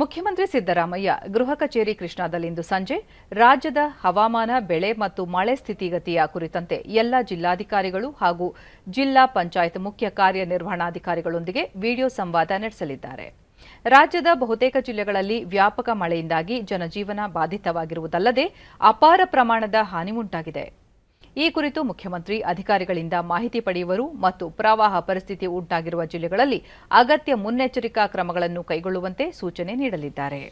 ಮುಖ್ಯಮಂತ್ರಿ ಸಿದ್ದರಾಮಯ್ಯ ಗೃಹ ಕಚೇರಿ ಕೃಷ್ಣಾದಲ್ಲಿಂದು ಸಂಜೆ ರಾಜ್ಯದ ಹವಾಮಾನ ಬೆಳೆ ಮತ್ತು ಮಳೆ ಸ್ಥಿತಿಗತಿಯ ಕುರಿತಂತೆ ಎಲ್ಲ ಜಿಲ್ಲಾಧಿಕಾರಿಗಳು ಹಾಗೂ ಜಿಲ್ಲಾ ಪಂಚಾಯತ್ ಮುಖ್ಯ ಕಾರ್ಯನಿರ್ವಹಣಾಧಿಕಾರಿಗಳೊಂದಿಗೆ ವಿಡಿಯೋ ಸಂವಾದ ನಡೆಸಲಿದ್ದಾರೆ ರಾಜ್ಯದ ಬಹುತೇಕ ಜಿಲ್ಲೆಗಳಲ್ಲಿ ವ್ಯಾಪಕ ಮಳೆಯಿಂದಾಗಿ ಜನಜೀವನ ಬಾಧಿತವಾಗಿರುವುದಲ್ಲದೆ ಅಪಾರ ಪ್ರಮಾಣದ ಹಾನಿ ಉಂಟಾಗಿದೆ ಈ ಕುರಿತು ಮುಖ್ಯಮಂತ್ರಿ ಅಧಿಕಾರಿಗಳಿಂದ ಮಾಹಿತಿ ಪಡೆಯುವರು ಮತ್ತು ಪ್ರವಾಹ ಪರಿಸ್ಥಿತಿ ಉಂಟಾಗಿರುವ ಜಿಲ್ಲೆಗಳಲ್ಲಿ ಅಗತ್ಯ ಮುನ್ನೆಚ್ಚರಿಕಾ ಕ್ರಮಗಳನ್ನು ಕೈಗೊಳ್ಳುವಂತೆ ಸೂಚನೆ ನೀಡಲಿದ್ದಾರೆ